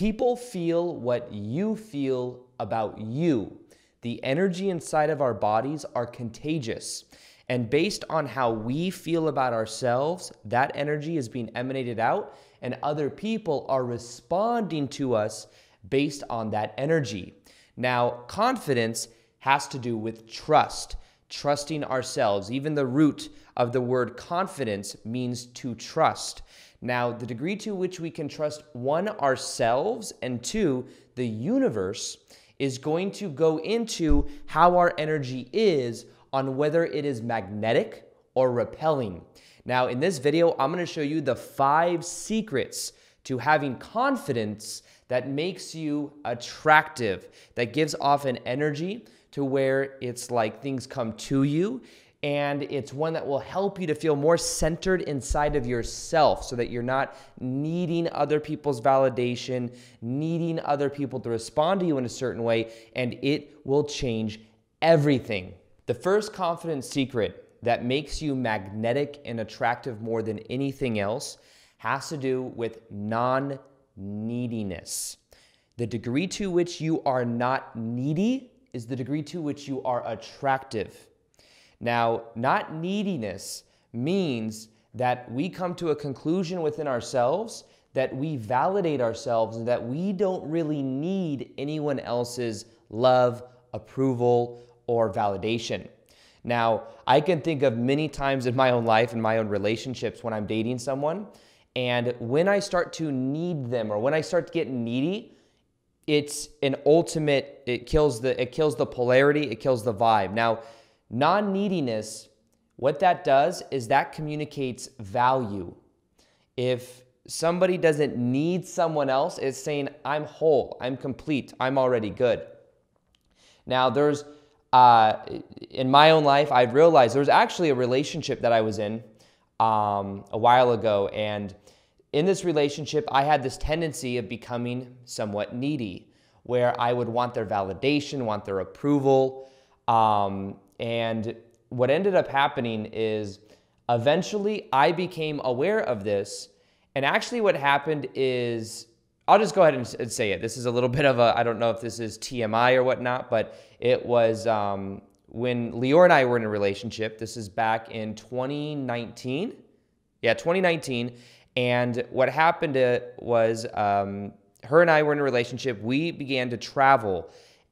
People feel what you feel about you. The energy inside of our bodies are contagious. And based on how we feel about ourselves, that energy is being emanated out, and other people are responding to us based on that energy. Now, confidence has to do with trust, trusting ourselves. Even the root of the word confidence means to trust. Now, the degree to which we can trust one ourselves and two the universe is going to go into how our energy is on whether it is magnetic or repelling. Now, in this video, I'm going to show you the five secrets to having confidence that makes you attractive, that gives off an energy to where it's like things come to you and it's one that will help you to feel more centered inside of yourself so that you're not needing other people's validation, needing other people to respond to you in a certain way, and it will change everything. The first confidence secret that makes you magnetic and attractive more than anything else has to do with non neediness. The degree to which you are not needy is the degree to which you are attractive. Now, not neediness means that we come to a conclusion within ourselves that we validate ourselves and that we don't really need anyone else's love, approval, or validation. Now, I can think of many times in my own life and my own relationships when I'm dating someone, and when I start to need them or when I start to get needy, it's an ultimate it kills the it kills the polarity, it kills the vibe. Now, Non neediness, what that does is that communicates value. If somebody doesn't need someone else, it's saying, I'm whole, I'm complete, I'm already good. Now, there's, uh, in my own life, I've realized there was actually a relationship that I was in um, a while ago. And in this relationship, I had this tendency of becoming somewhat needy, where I would want their validation, want their approval. Um, and what ended up happening is eventually I became aware of this. And actually, what happened is I'll just go ahead and, say it. This is a little bit of a, I don't know if this is TMI or whatnot, but it was um, when Lior and I were in a relationship. This is back in 2019. Yeah, 2019. And what happened uh, was um, her and I were in a relationship. We began to travel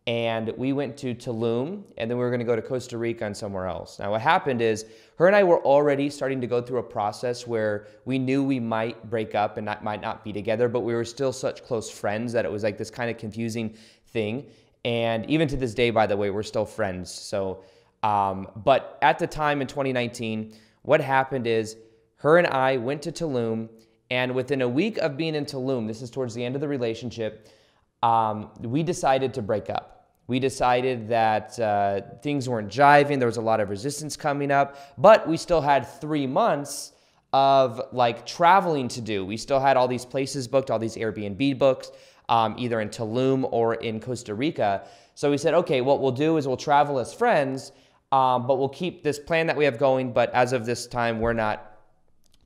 and we went to Tulum, and then we were going to go to Costa Rica and somewhere else. Now, what happened is her and I were already starting to go through a process where we knew we might break up and not, might not be together, but we were still such close friends that it was like this kind of confusing thing. And even to this day, by the way, we're still friends. So, um, but at the time in 2019, what happened is her and I went to Tulum, and within a week of being in Tulum, this is towards the end of the relationship. Um, we decided to break up. We decided that uh, things weren't jiving. There was a lot of resistance coming up, but we still had three months of like traveling to do. We still had all these places booked, all these Airbnb books, um, either in Tulum or in Costa Rica. So we said, okay, what we'll do is we'll travel as friends, um, but we'll keep this plan that we have going. But as of this time, we're not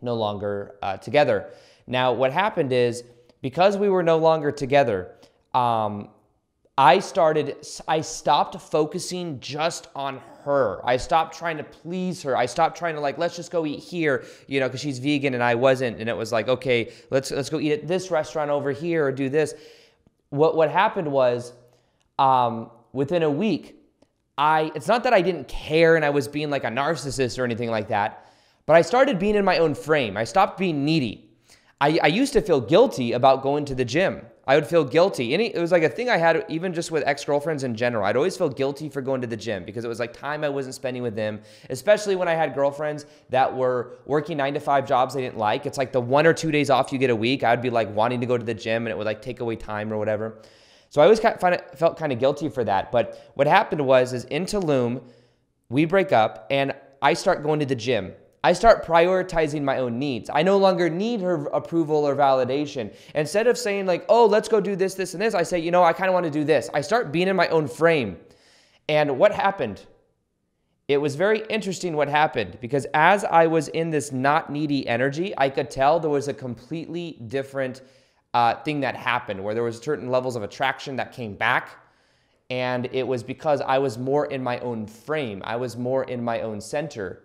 no longer uh, together. Now, what happened is because we were no longer together, um, I started, I stopped focusing just on her. I stopped trying to please her. I stopped trying to like, let's just go eat here, you know, because she's vegan and I wasn't. And it was like, okay, let's let's go eat at this restaurant over here or do this. What what happened was, um, within a week, I it's not that I didn't care and I was being like a narcissist or anything like that, but I started being in my own frame. I stopped being needy. I, I used to feel guilty about going to the gym. I would feel guilty. Any, it was like a thing I had even just with ex girlfriends in general. I'd always feel guilty for going to the gym because it was like time I wasn't spending with them, especially when I had girlfriends that were working nine to five jobs they didn't like. It's like the one or two days off you get a week, I'd be like wanting to go to the gym and it would like take away time or whatever. So I always kind of find it, felt kind of guilty for that. But what happened was, is into Loom, we break up and I start going to the gym I start prioritizing my own needs. I no longer need her approval or validation. Instead of saying, like, oh, let's go do this, this, and this, I say, you know, I kind of want to do this. I start being in my own frame. And what happened? It was very interesting what happened because as I was in this not needy energy, I could tell there was a completely different uh, thing that happened where there was certain levels of attraction that came back and it was because I was more in my own frame. I was more in my own center.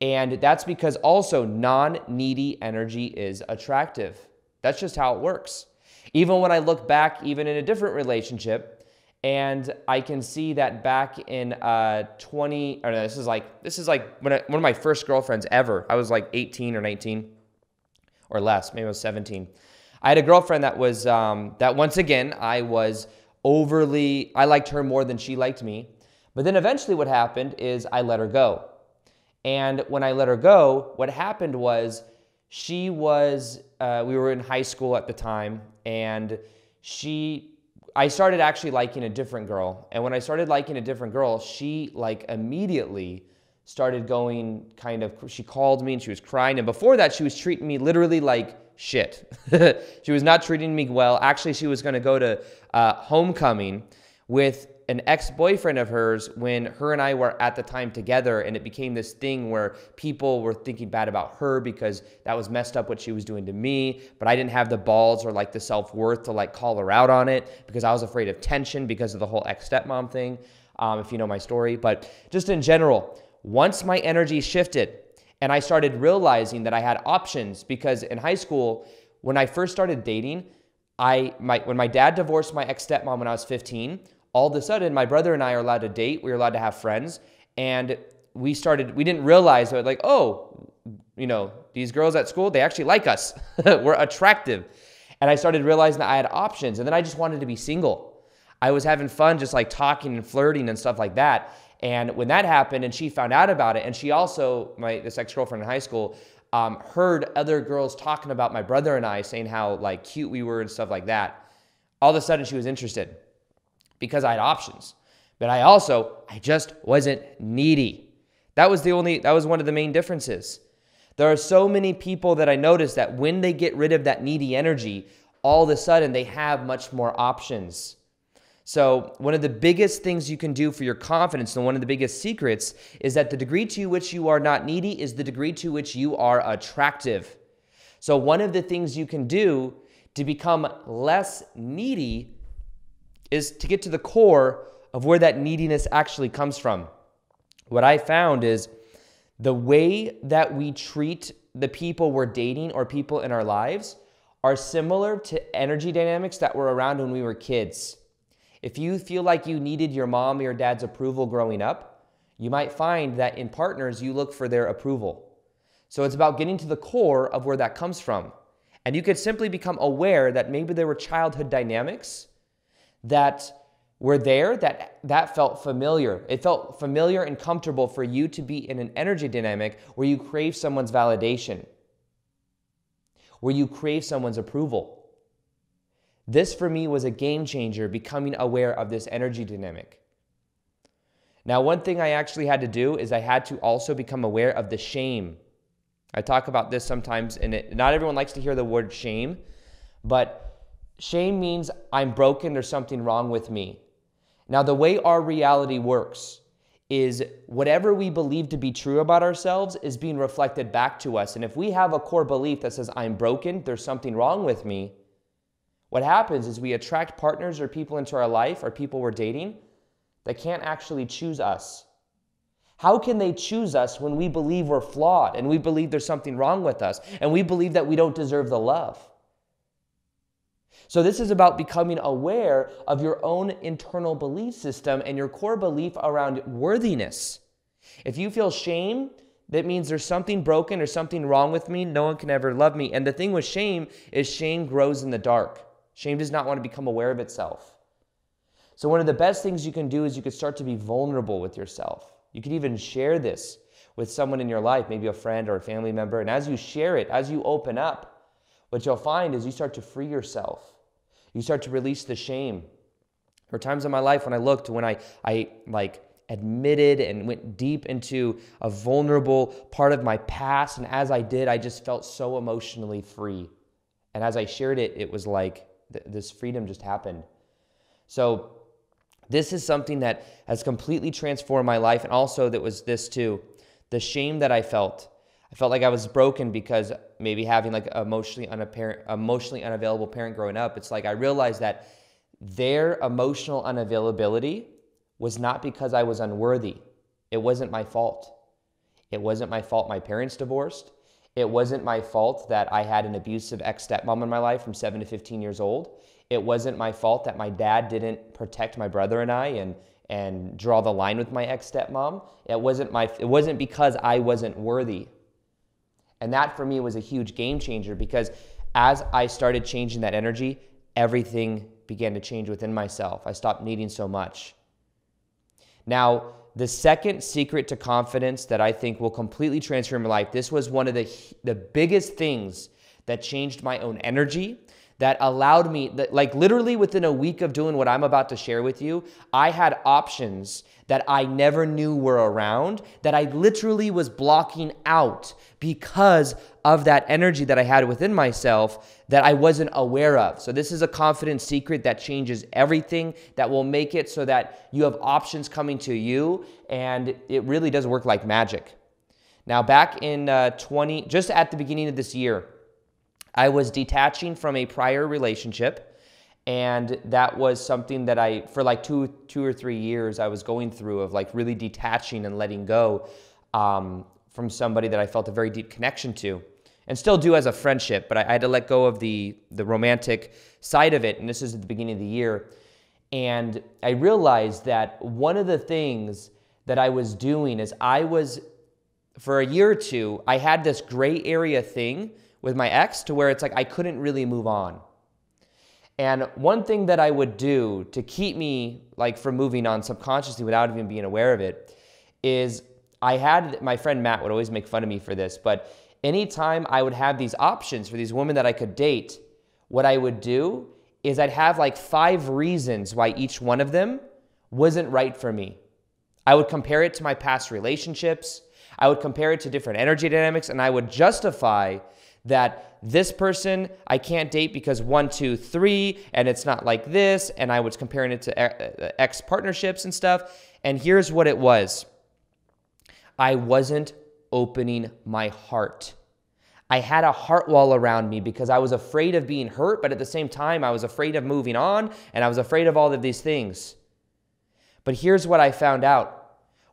And that's because also non needy energy is attractive. That's just how it works. Even when I look back, even in a different relationship, and I can see that back in uh, 20, or no, this is like, this is like when I, one of my first girlfriends ever, I was like 18 or 19 or less, maybe I was 17. I had a girlfriend that was, um, that once again, I was overly, I liked her more than she liked me. But then eventually what happened is I let her go. And when I let her go, what happened was she was, uh, we were in high school at the time, and she, I started actually liking a different girl. And when I started liking a different girl, she like immediately started going kind of, she called me and she was crying. And before that, she was treating me literally like shit. she was not treating me well. Actually, she was going to go to uh, homecoming with an ex boyfriend of hers when her and I were at the time together. And it became this thing where people were thinking bad about her because that was messed up what she was doing to me. But I didn't have the balls or like the self worth to like call her out on it because I was afraid of tension because of the whole ex stepmom thing, um, if you know my story. But just in general, once my energy shifted and I started realizing that I had options because in high school, when I first started dating, I my when my dad divorced my ex stepmom when I was 15, all of a sudden, my brother and I are allowed to date. We are allowed to have friends. And we started, we didn't realize that, like, oh, you know, these girls at school, they actually like us. we're attractive. And I started realizing that I had options. And then I just wanted to be single. I was having fun just like talking and flirting and stuff like that. And when that happened, and she found out about it, and she also, my this ex girlfriend in high school, um, heard other girls talking about my brother and I, saying how like cute we were and stuff like that. All of a sudden, she was interested because I had options. But I also, I just wasn't needy. That was the only, that was one of the main differences. There are so many people that I notice that when they get rid of that needy energy, all of a sudden they have much more options. So, one of the biggest things you can do for your confidence, and one of the biggest secrets, is that the degree to which you are not needy is the degree to which you are attractive. So, one of the things you can do to become less needy is to get to the core of where that neediness actually comes from. What I found is the way that we treat the people we're dating or people in our lives are similar to energy dynamics that were around when we were kids. If you feel like you needed your mom or your dad's approval growing up, you might find that in partners you look for their approval. So it's about getting to the core of where that comes from. And you could simply become aware that maybe there were childhood dynamics that were there that that felt familiar. It felt familiar and comfortable for you to be in an energy dynamic where you crave someone's validation, where you crave someone's approval. This for me was a game changer becoming aware of this energy dynamic. Now, one thing I actually had to do is I had to also become aware of the shame. I talk about this sometimes, and it, not everyone likes to hear the word shame, but Shame means I'm broken, or something wrong with me. Now, the way our reality works is whatever we believe to be true about ourselves is being reflected back to us. And if we have a core belief that says, I'm broken, there's something wrong with me, what happens is we attract partners or people into our life or people we're dating that can't actually choose us. How can they choose us when we believe we're flawed and we believe there's something wrong with us and we believe that we don't deserve the love? So, this is about becoming aware of your own internal belief system and your core belief around worthiness. If you feel shame, that means there's something broken or something wrong with me. No one can ever love me. And the thing with shame is shame grows in the dark. Shame does not want to become aware of itself. So, one of the best things you can do is you could start to be vulnerable with yourself. You could even share this with someone in your life, maybe a friend or a family member. And as you share it, as you open up, what you'll find is you start to free yourself you start to release the shame. There were times in my life when I looked, when I, I like admitted and went deep into a vulnerable part of my past. And as I did, I just felt so emotionally free. And as I shared it, it was like th- this freedom just happened. So, this is something that has completely transformed my life. And also, that was this too the shame that I felt I felt like I was broken because maybe having like emotionally unapparent, emotionally unavailable parent growing up, it's like I realized that their emotional unavailability was not because I was unworthy. It wasn't my fault. It wasn't my fault my parents divorced. It wasn't my fault that I had an abusive ex stepmom in my life from 7 to 15 years old. It wasn't my fault that my dad didn't protect my brother and I and and draw the line with my ex stepmom. It wasn't my it wasn't because I wasn't worthy and that for me was a huge game changer because as I started changing that energy, everything began to change within myself. I stopped needing so much. Now, the second secret to confidence that I think will completely transform your life, this was one of the, the biggest things that changed my own energy, that allowed me, that, like literally within a week of doing what I'm about to share with you, I had options that I never knew were around that I literally was blocking out because of that energy that I had within myself that I wasn't aware of. So, this is a confidence secret that changes everything, that will make it so that you have options coming to you, and it really does work like magic. Now, back in uh, 20, just at the beginning of this year, I was detaching from a prior relationship and that was something that i for like two two or three years i was going through of like really detaching and letting go um, from somebody that i felt a very deep connection to and still do as a friendship but I, I had to let go of the the romantic side of it and this is at the beginning of the year and i realized that one of the things that i was doing is i was for a year or two i had this gray area thing with my ex to where it's like i couldn't really move on and one thing that I would do to keep me like from moving on subconsciously without even being aware of it is I had my friend Matt would always make fun of me for this, but anytime I would have these options for these women that I could date, what I would do is I'd have like five reasons why each one of them wasn't right for me. I would compare it to my past relationships. I would compare it to different energy dynamics and I would justify that this person I can't date because one, two, three, and it's not like this. And I was comparing it to ex uh, uh, partnerships and stuff. And here's what it was I wasn't opening my heart. I had a heart wall around me because I was afraid of being hurt, but at the same time, I was afraid of moving on and I was afraid of all of these things. But here's what I found out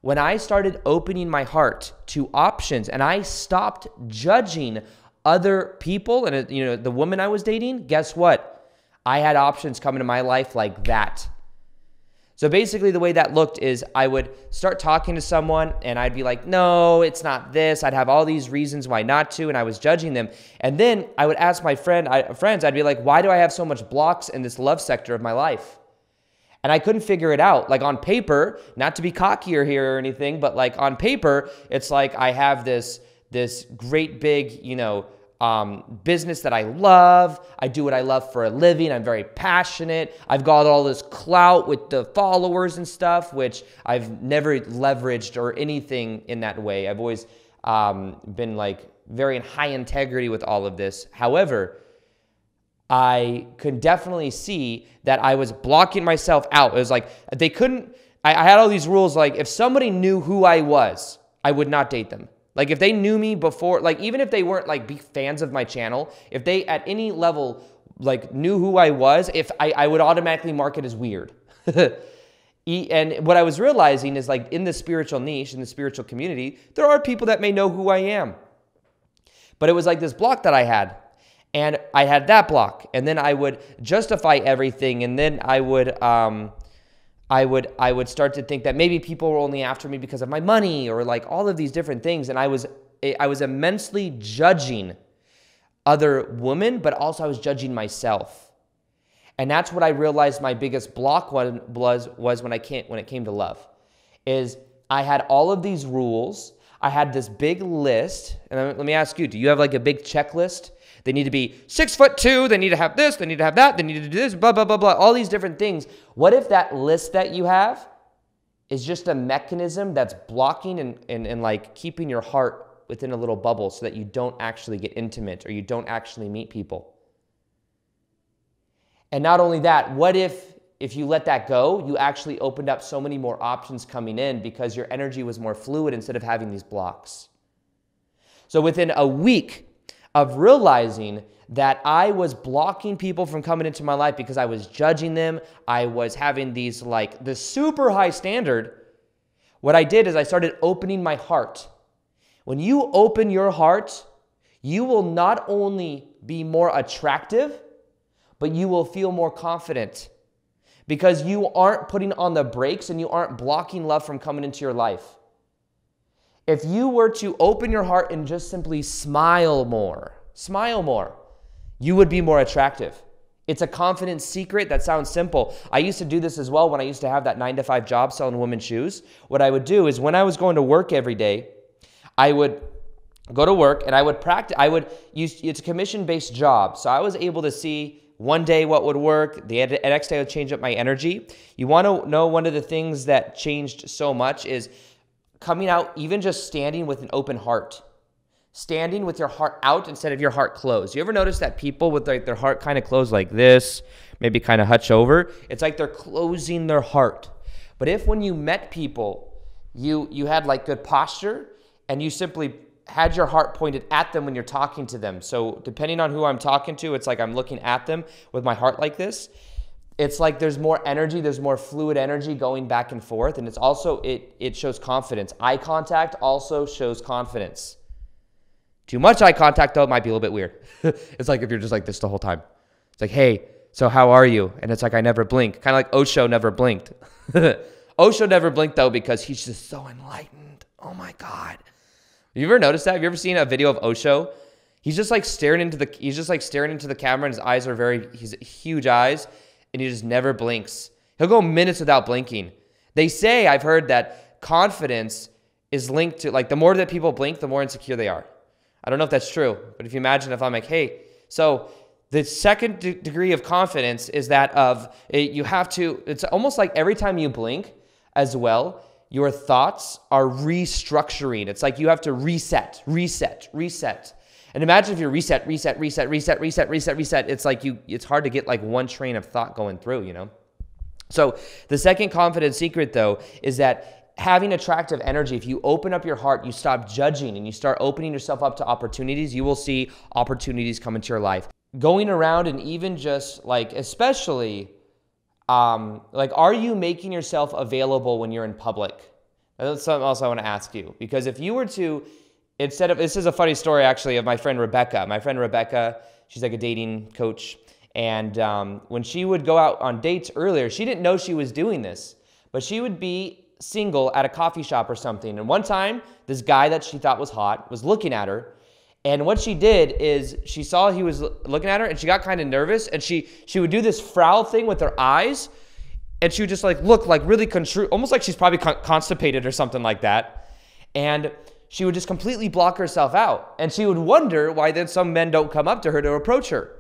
when I started opening my heart to options and I stopped judging other people and you know the woman I was dating, guess what? I had options coming to my life like that. So basically, the way that looked is I would start talking to someone and I'd be like, no, it's not this. I'd have all these reasons why not to, and I was judging them. And then I would ask my friend, I, friends, I'd be like, why do I have so much blocks in this love sector of my life? And I couldn't figure it out. Like on paper, not to be cockier here or anything, but like on paper, it's like I have this this great big, you know, um, business that I love. I do what I love for a living. I'm very passionate. I've got all this clout with the followers and stuff, which I've never leveraged or anything in that way. I've always um, been like very in high integrity with all of this. However, I could definitely see that I was blocking myself out. It was like they couldn't, I, I had all these rules like if somebody knew who I was, I would not date them. Like if they knew me before, like even if they weren't like big fans of my channel, if they at any level like knew who I was, if I, I would automatically mark it as weird. and what I was realizing is like in the spiritual niche, in the spiritual community, there are people that may know who I am. But it was like this block that I had. And I had that block. And then I would justify everything. And then I would, um, I would I would start to think that maybe people were only after me because of my money or like all of these different things and I was eh, I was immensely judging other women but also I was judging myself. And that's what I realized my biggest block was was when I came when it came to love is I had all of these rules I had this big list. And let me ask you, do you have like a big checklist? They need to be six foot two. They need to have this. They need to have that. They need to do this, blah, blah, blah, blah. All these different things. What if that list that you have is just a mechanism that's blocking and, and, and like keeping your heart within a little bubble so that you don't actually get intimate or you don't actually meet people? And not only that, what if if you let that go, you actually opened up so many more options coming in because your energy was more fluid instead of having these blocks. So within a week of realizing that I was blocking people from coming into my life because I was judging them, I was having these like the super high standard. What I did is I started opening my heart. When you open your heart, you will not only be more attractive, but you will feel more confident because you aren't putting on the brakes and you aren't blocking love from coming into your life. If you were to open your heart and just simply smile more, smile more, you would be more attractive. It's a confidence secret that sounds simple. I used to do this as well when I used to have that nine to five job selling women's shoes. What I would do is when I was going to work every day, I would go to work and I would practice. I would use it's a commission based job. So I was able to see one day what would work, the next day I would change up my energy. You want to know one of the things that changed so much is coming out, even just standing with an open heart. Standing with your heart out instead of your heart closed. You ever notice that people with like their heart kind of closed like this, maybe kind of hutch over? It's like they're closing their heart. But if when you met people, you you had like good posture and you simply had your heart pointed at them when you're talking to them. So depending on who I'm talking to, it's like I'm looking at them with my heart like this. It's like there's more energy, there's more fluid energy going back and forth, and it's also it it shows confidence. Eye contact also shows confidence. Too much eye contact though might be a little bit weird. it's like if you're just like this the whole time. It's like, "Hey, so how are you?" And it's like I never blink. Kind of like Osho never blinked. Osho never blinked though because he's just so enlightened. Oh my god. Have you ever noticed that? Have you ever seen a video of Osho? He's just like staring into the he's just like staring into the camera and his eyes are very he's huge eyes and he just never blinks. He'll go minutes without blinking. They say I've heard that confidence is linked to like the more that people blink, the more insecure they are. I don't know if that's true, but if you imagine if I'm like, "Hey, so the second de degree of confidence is that of it, you have to it's almost like every time you blink as well, your thoughts are restructuring. It's like you have to reset, reset, reset. And imagine if you reset, reset, reset, reset, reset, reset, reset. It's like you it's hard to get like one train of thought going through, you know? So the second confidence secret though is that having attractive energy, if you open up your heart, you stop judging and you start opening yourself up to opportunities, you will see opportunities come into your life. Going around and even just like especially um, like, are you making yourself available when you're in public? That's something else I want to ask you. Because if you were to, instead of, this is a funny story actually of my friend Rebecca. My friend Rebecca, she's like a dating coach. And um, when she would go out on dates earlier, she didn't know she was doing this, but she would be single at a coffee shop or something. And one time, this guy that she thought was hot was looking at her and what she did is she saw he was looking at her and she got kind of nervous and she she would do this frown thing with her eyes and she would just like look like really contru- almost like she's probably con- constipated or something like that. And she would just completely block herself out and she would wonder why then some men don't come up to her to approach her.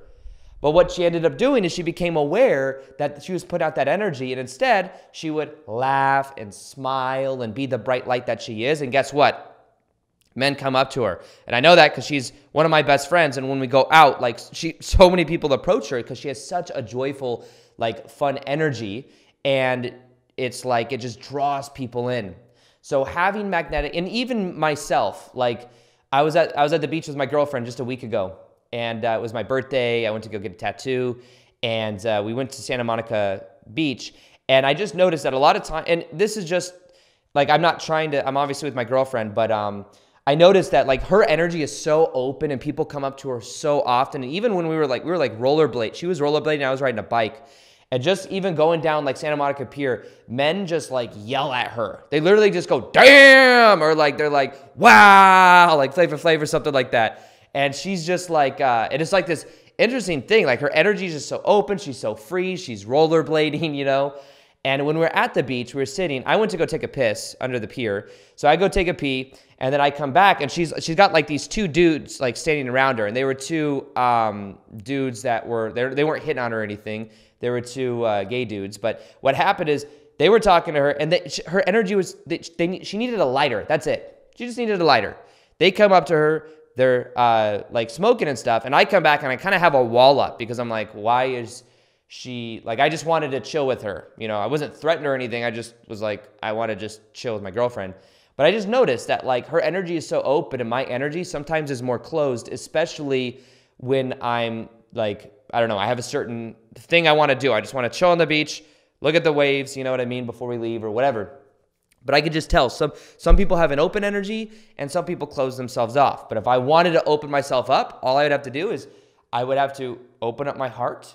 But what she ended up doing is she became aware that she was put out that energy, and instead she would laugh and smile and be the bright light that she is. And guess what? men come up to her. And I know that because she's one of my best friends. And when we go out, like she, so many people approach her because she has such a joyful, like fun energy. And it's like, it just draws people in. So having magnetic, and even myself, like I was at, I was at the beach with my girlfriend just a week ago and uh, it was my birthday. I went to go get a tattoo and uh, we went to Santa Monica beach. And I just noticed that a lot of time, and this is just like, I'm not trying to, I'm obviously with my girlfriend, but, um, I noticed that like her energy is so open and people come up to her so often. And even when we were like, we were like rollerblade, she was rollerblading, I was riding a bike. And just even going down like Santa Monica Pier, men just like yell at her. They literally just go, damn, or like they're like, wow, like flavor flavor, something like that. And she's just like, uh, and it's like this interesting thing. Like her energy is just so open, she's so free, she's rollerblading, you know. And when we're at the beach, we're sitting. I went to go take a piss under the pier. So I go take a pee, and then I come back, and she's she's got like these two dudes like standing around her, and they were two um, dudes that were they they weren't hitting on her or anything. They were two uh, gay dudes. But what happened is they were talking to her, and they, her energy was they, they, she needed a lighter. That's it. She just needed a lighter. They come up to her. They're uh, like smoking and stuff, and I come back and I kind of have a wall up because I'm like, why is she like I just wanted to chill with her. You know, I wasn't threatened or anything. I just was like, I want to just chill with my girlfriend. But I just noticed that like her energy is so open and my energy sometimes is more closed, especially when I'm like, I don't know, I have a certain thing I want to do. I just want to chill on the beach, look at the waves, you know what I mean, before we leave or whatever. But I could just tell some some people have an open energy and some people close themselves off. But if I wanted to open myself up, all I would have to do is I would have to open up my heart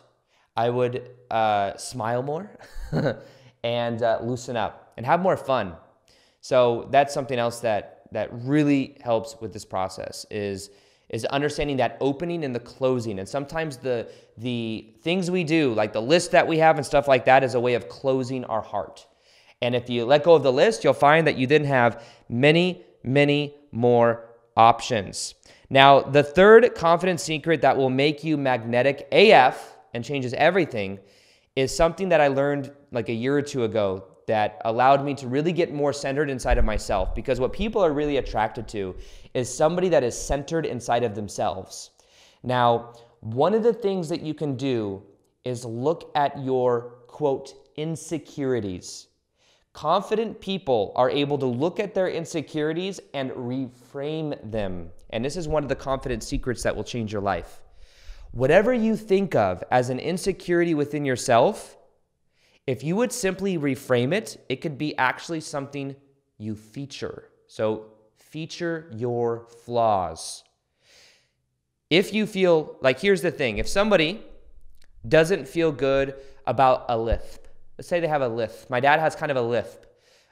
I would uh, smile more and uh, loosen up and have more fun. So that's something else that that really helps with this process is is understanding that opening and the closing. And sometimes the the things we do, like the list that we have and stuff like that, is a way of closing our heart. And if you let go of the list, you'll find that you then have many, many more options. Now, the third confidence secret that will make you magnetic AF and changes everything is something that I learned like a year or two ago that allowed me to really get more centered inside of myself because what people are really attracted to is somebody that is centered inside of themselves. Now, one of the things that you can do is look at your quote insecurities. Confident people are able to look at their insecurities and reframe them. And this is one of the confident secrets that will change your life. Whatever you think of as an insecurity within yourself, if you would simply reframe it, it could be actually something you feature. So feature your flaws. If you feel like, here's the thing if somebody doesn't feel good about a lisp, let's say they have a lisp. My dad has kind of a lisp,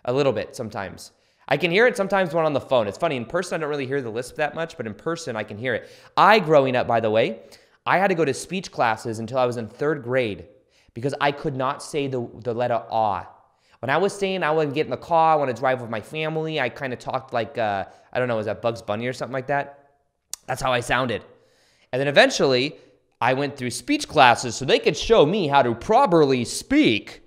a little bit sometimes. I can hear it sometimes when on the phone. It's funny, in person, I don't really hear the lisp that much, but in person, I can hear it. I, growing up, by the way, I had to go to speech classes until I was in third grade because I could not say the, the letter ah. When I was saying I want to get in the car, I want to drive with my family, I kind of talked like, uh, I don't know, was that Bugs Bunny or something like that? That's how I sounded. And then eventually, I went through speech classes so they could show me how to properly speak.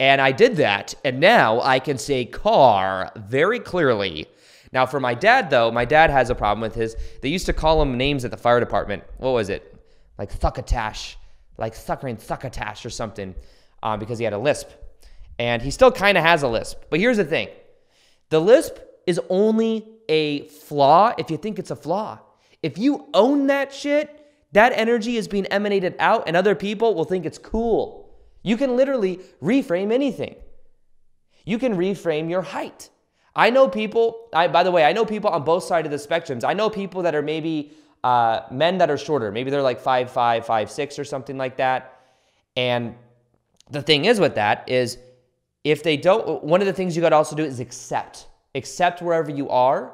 And I did that. And now I can say car very clearly. Now, for my dad, though, my dad has a problem with his. They used to call him names at the fire department. What was it? like succotash, like suckering succotash or something, um, because he had a lisp. And he still kind of has a lisp. But here's the thing the lisp is only a flaw if you think it's a flaw. If you own that shit, that energy is being emanated out, and other people will think it's cool. You can literally reframe anything. You can reframe your height. I know people, I, by the way, I know people on both sides of the spectrums. I know people that are maybe uh, men that are shorter. Maybe they're like five five, five six, or something like that. And the thing is with that is if they don't, one of the things you got to also do is accept. Accept wherever you are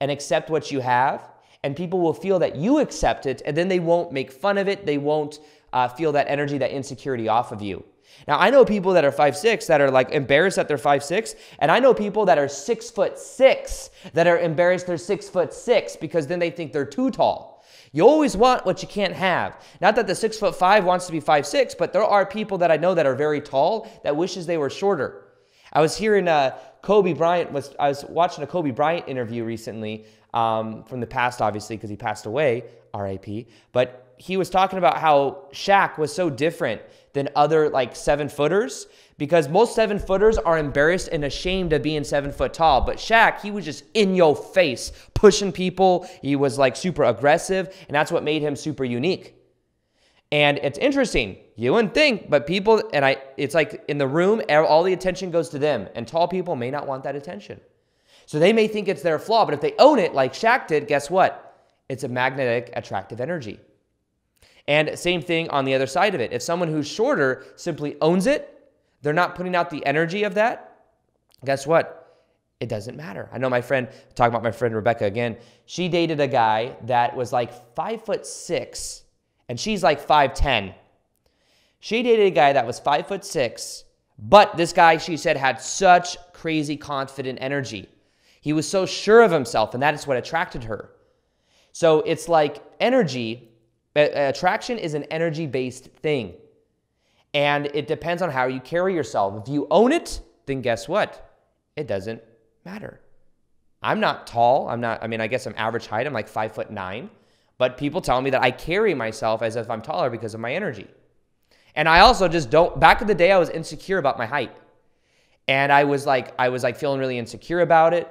and accept what you have. And people will feel that you accept it and then they won't make fun of it. They won't uh, feel that energy, that insecurity off of you. Now, I know people that are five six that are like embarrassed that they're five six, and I know people that are six foot six that are embarrassed they're six foot six because then they think they're too tall. You always want what you can't have. Not that the six foot five wants to be five six, but there are people that I know that are very tall that wishes they were shorter. I was hearing uh, Kobe Bryant was I was watching a Kobe Bryant interview recently um, from the past, obviously because he passed away, R.I.P. But he was talking about how Shaq was so different than other like seven footers because most seven footers are embarrassed and ashamed of being seven foot tall. But Shaq, he was just in your face, pushing people. He was like super aggressive, and that's what made him super unique. And it's interesting. You wouldn't think, but people, and I, it's like in the room, all the attention goes to them, and tall people may not want that attention. So they may think it's their flaw, but if they own it, like Shaq did, guess what? It's a magnetic, attractive energy. And same thing on the other side of it. If someone who's shorter simply owns it, they're not putting out the energy of that, guess what? It doesn't matter. I know my friend, talking about my friend Rebecca again, she dated a guy that was like five foot six and she's like 5'10. She dated a guy that was five foot six, but this guy, she said, had such crazy confident energy. He was so sure of himself, and that is what attracted her. So it's like energy uh, attraction is an energy based thing. And it depends on how you carry yourself. If you own it, then guess what? It doesn't matter. I'm not tall. I'm not, I mean, I guess I'm average height. I'm like five foot nine. But people tell me that I carry myself as if I'm taller because of my energy. And I also just don't, back in the day, I was insecure about my height. And I was like, I was like feeling really insecure about it.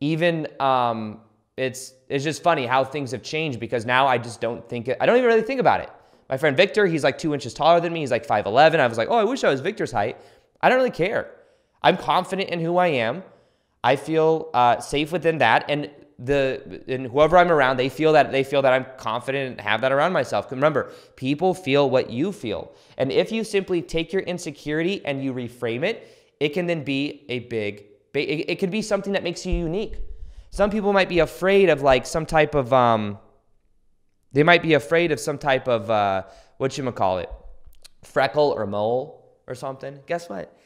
Even um, it's it's just funny how things have changed because now I just don't think it, I don't even really think about it. My friend Victor, he's like two inches taller than me. He's like 5'11. I was like, oh, I wish I was Victor's height. I don't really care. I'm confident in who I am. I feel uh, safe within that, and the and whoever I'm around, they feel that they feel that I'm confident and have that around myself. Remember, people feel what you feel, and if you simply take your insecurity and you reframe it, it can then be a big. It, it can be something that makes you unique. Some people might be afraid of like some type of um, they might be afraid of some type of uh, what you call it, freckle or mole or something. Guess what?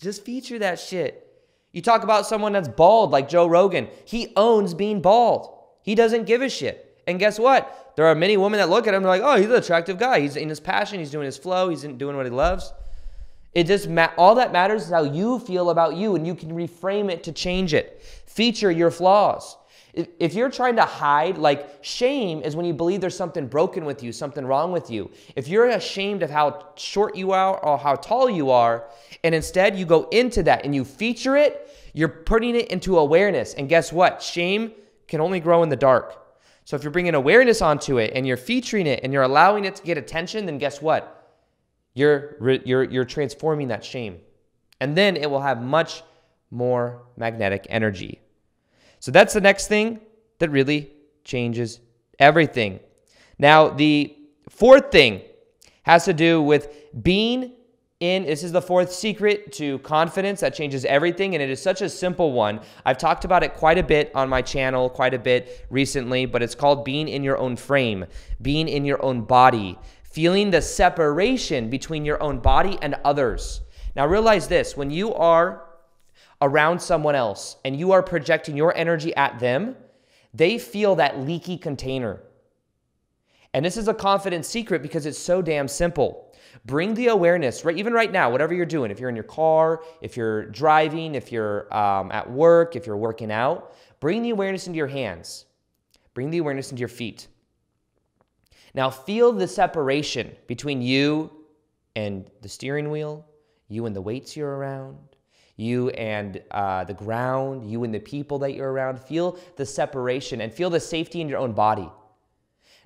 Just feature that shit. You talk about someone that's bald, like Joe Rogan. He owns being bald. He doesn't give a shit. And guess what? There are many women that look at him like, oh, he's an attractive guy. He's in his passion. He's doing his flow. He's doing what he loves. It just ma- all that matters is how you feel about you, and you can reframe it to change it. Feature your flaws. If, if you're trying to hide, like shame is when you believe there's something broken with you, something wrong with you. If you're ashamed of how short you are or how tall you are, and instead you go into that and you feature it, you're putting it into awareness. And guess what? Shame can only grow in the dark. So if you're bringing awareness onto it and you're featuring it and you're allowing it to get attention, then guess what? You're, you're, you're transforming that shame. And then it will have much more magnetic energy. So that's the next thing that really changes everything. Now, the fourth thing has to do with being in this is the fourth secret to confidence that changes everything and it is such a simple one i've talked about it quite a bit on my channel quite a bit recently but it's called being in your own frame being in your own body feeling the separation between your own body and others. Now, realize this when you are around someone else and you are projecting your energy at them, they feel that leaky container. And this is a confidence secret because it's so damn simple. Bring the awareness, right? Even right now, whatever you're doing, if you're in your car, if you're driving, if you're um, at work, if you're working out, bring the awareness into your hands, bring the awareness into your feet. Now feel the separation between you and the steering wheel, you and the weights you're around, you and uh, the ground, you and the people that you're around. Feel the separation and feel the safety in your own body.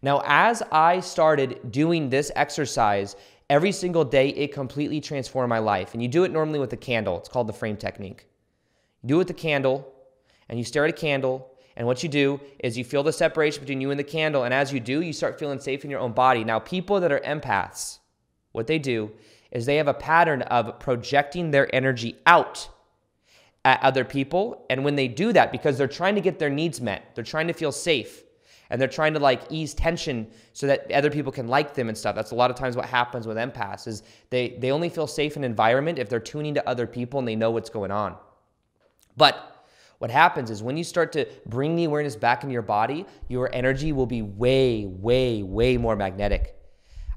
Now, as I started doing this exercise every single day, it completely transformed my life. And you do it normally with a candle, it's called the frame technique. You do it with a candle, and you stare at a candle and what you do is you feel the separation between you and the candle. And as you do, you start feeling safe in your own body. Now, people that are empaths, what they do is they have a pattern of projecting their energy out at other people. And when they do that, because they're trying to get their needs met, they're trying to feel safe and they're trying to like ease tension so that other people can like them and stuff. That's a lot of times what happens with empaths is they, they only feel safe in environment if they're tuning to other people and they know what's going on. But what happens is when you start to bring the awareness back into your body, your energy will be way, way, way more magnetic.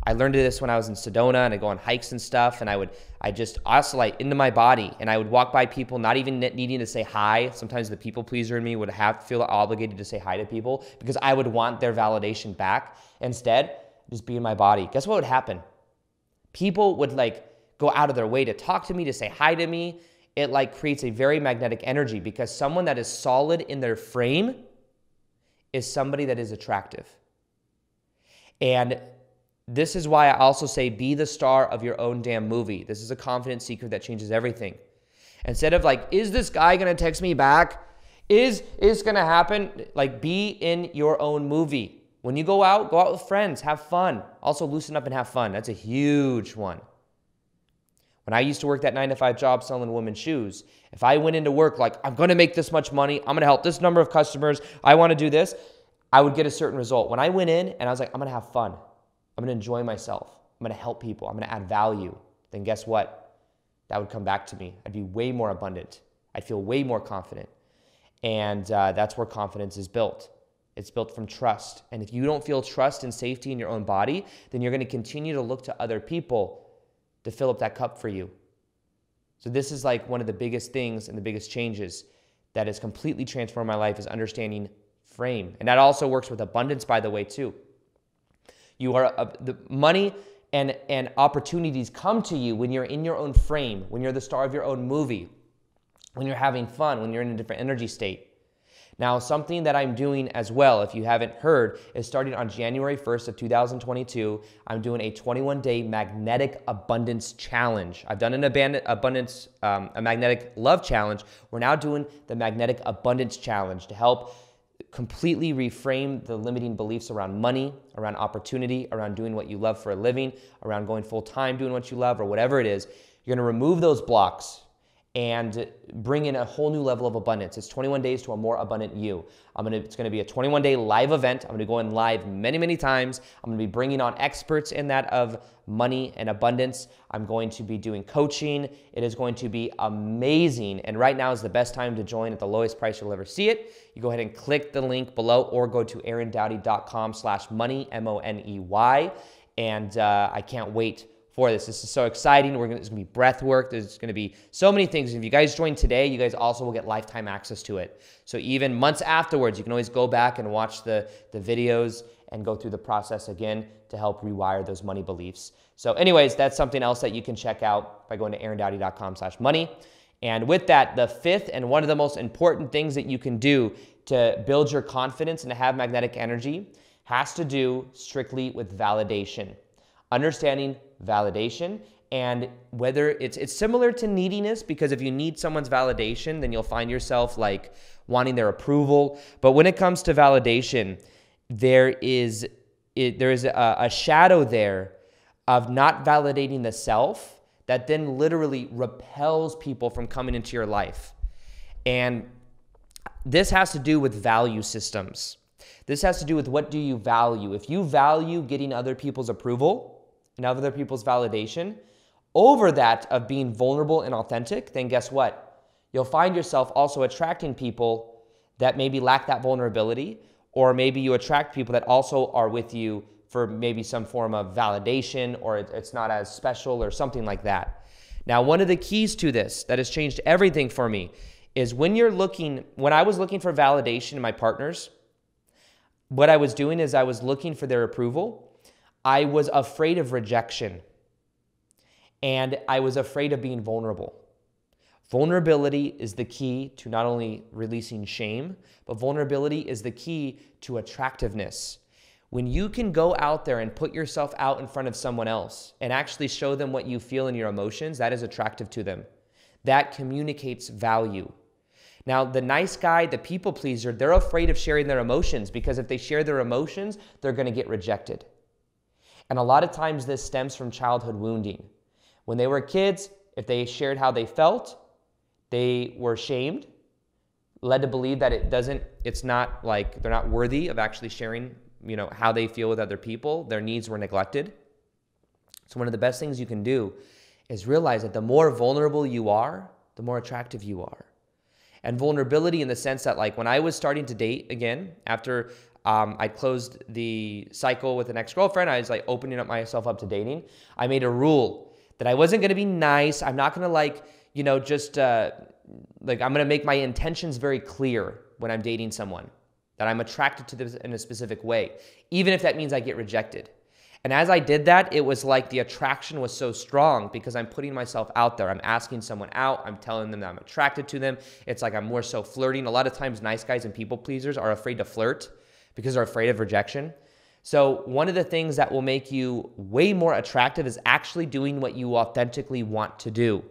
I learned this when I was in Sedona and I'd go on hikes and stuff and I would I just oscillate into my body and I would walk by people not even needing to say hi. Sometimes the people pleaser in me would have feel obligated to say hi to people because I would want their validation back. Instead, just be in my body. Guess what would happen? People would like go out of their way to talk to me, to say hi to me, it like creates a very magnetic energy because someone that is solid in their frame is somebody that is attractive. And this is why I also say be the star of your own damn movie. This is a confidence secret that changes everything. Instead of like, is this guy gonna text me back? Is is gonna happen? Like be in your own movie. When you go out, go out with friends, have fun. Also loosen up and have fun. That's a huge one. When I used to work that nine to five job selling women's shoes, if I went into work like, I'm gonna make this much money, I'm gonna help this number of customers, I wanna do this, I would get a certain result. When I went in and I was like, I'm gonna have fun, I'm gonna enjoy myself, I'm gonna help people, I'm gonna add value, then guess what? That would come back to me. I'd be way more abundant, I'd feel way more confident. And uh, that's where confidence is built. It's built from trust. And if you don't feel trust and safety in your own body, then you're gonna continue to look to other people to fill up that cup for you. So this is like one of the biggest things and the biggest changes that has completely transformed my life is understanding frame. And that also works with abundance by the way too. You are uh, the money and and opportunities come to you when you're in your own frame, when you're the star of your own movie, when you're having fun, when you're in a different energy state. Now, something that I'm doing as well, if you haven't heard, is starting on January 1st of 2022, I'm doing a 21-day magnetic abundance challenge. I've done an abundance, um, a magnetic love challenge. We're now doing the magnetic abundance challenge to help completely reframe the limiting beliefs around money, around opportunity, around doing what you love for a living, around going full time doing what you love, or whatever it is. You're gonna remove those blocks and bring in a whole new level of abundance. It's 21 days to a more abundant you. I'm gonna, it's gonna be a 21 day live event. I'm gonna go in live many, many times. I'm gonna be bringing on experts in that of money and abundance. I'm going to be doing coaching. It is going to be amazing. And right now is the best time to join at the lowest price you'll ever see it. You go ahead and click the link below or go to aarondowdy.com slash money, M-O-N-E-Y. And uh, I can't wait for this. This is so exciting. We're gonna, going to be breath work. There's going to be so many things. If you guys join today, you guys also will get lifetime access to it. So even months afterwards, you can always go back and watch the, the videos and go through the process again to help rewire those money beliefs. So anyways, that's something else that you can check out by going to aarondowdy.com slash money. And with that, the fifth and one of the most important things that you can do to build your confidence and to have magnetic energy has to do strictly with validation understanding validation and whether it's it's similar to neediness because if you need someone's validation then you'll find yourself like wanting their approval but when it comes to validation there is it, there is a, a shadow there of not validating the self that then literally repels people from coming into your life and this has to do with value systems this has to do with what do you value if you value getting other people's approval and of other people's validation over that of being vulnerable and authentic, then guess what? You'll find yourself also attracting people that maybe lack that vulnerability, or maybe you attract people that also are with you for maybe some form of validation, or it's not as special, or something like that. Now, one of the keys to this that has changed everything for me is when you're looking, when I was looking for validation in my partners, what I was doing is I was looking for their approval I was afraid of rejection and I was afraid of being vulnerable. Vulnerability is the key to not only releasing shame, but vulnerability is the key to attractiveness. When you can go out there and put yourself out in front of someone else and actually show them what you feel in your emotions, that is attractive to them. That communicates value. Now, the nice guy, the people pleaser, they're afraid of sharing their emotions because if they share their emotions, they're gonna get rejected. And a lot of times this stems from childhood wounding. When they were kids, if they shared how they felt, they were shamed, led to believe that it doesn't, it's not like they're not worthy of actually sharing, you know, how they feel with other people. Their needs were neglected. So one of the best things you can do is realize that the more vulnerable you are, the more attractive you are. And vulnerability in the sense that like when I was starting to date again, after um, I closed the cycle with an ex girlfriend. I was like opening up myself up to dating. I made a rule that I wasn't going to be nice. I'm not going to like, you know, just uh, like I'm going to make my intentions very clear when I'm dating someone that I'm attracted to them in a specific way, even if that means I get rejected. And as I did that, it was like the attraction was so strong because I'm putting myself out there. I'm asking someone out. I'm telling them that I'm attracted to them. It's like I'm more so flirting. A lot of times, nice guys and people pleasers are afraid to flirt because they're afraid of rejection. So, one of the things that will make you way more attractive is actually doing what you authentically want to do.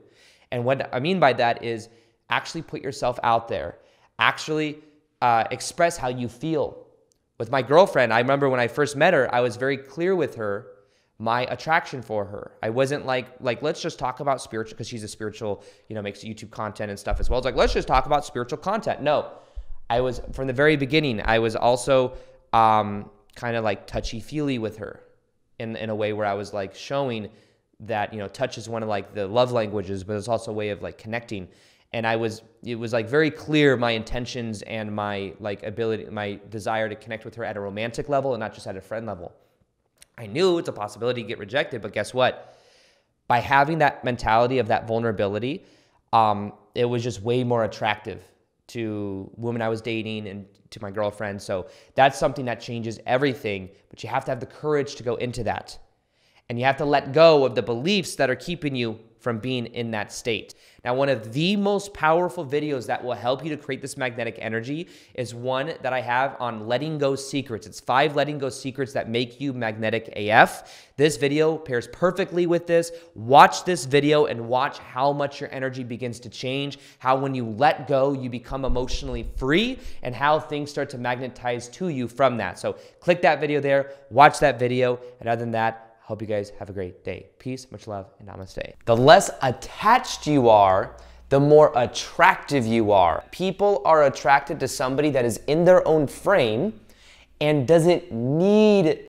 And what I mean by that is actually put yourself out there, actually uh, express how you feel. With my girlfriend, I remember when I first met her, I was very clear with her my attraction for her. I wasn't like like let's just talk about spiritual because she's a spiritual, you know, makes YouTube content and stuff as well. It's like let's just talk about spiritual content. No, I was from the very beginning. I was also um, kind of like touchy feely with her, in in a way where I was like showing that you know touch is one of like the love languages, but it's also a way of like connecting. And I was it was like very clear my intentions and my like ability, my desire to connect with her at a romantic level and not just at a friend level. I knew it's a possibility to get rejected, but guess what? By having that mentality of that vulnerability, um, it was just way more attractive to women I was dating and to my girlfriend. So that's something that changes everything, but you have to have the courage to go into that. And you have to let go of the beliefs that are keeping you from being in that state. Now, one of the most powerful videos that will help you to create this magnetic energy is one that I have on letting go secrets. It's five letting go secrets that make you magnetic AF. This video pairs perfectly with this. Watch this video and watch how much your energy begins to change, how when you let go, you become emotionally free, and how things start to magnetize to you from that. So click that video there, watch that video, and other than that, Hope you guys have a great day. Peace, much love, and namaste. The less attached you are, the more attractive you are. People are attracted to somebody that is in their own frame and doesn't need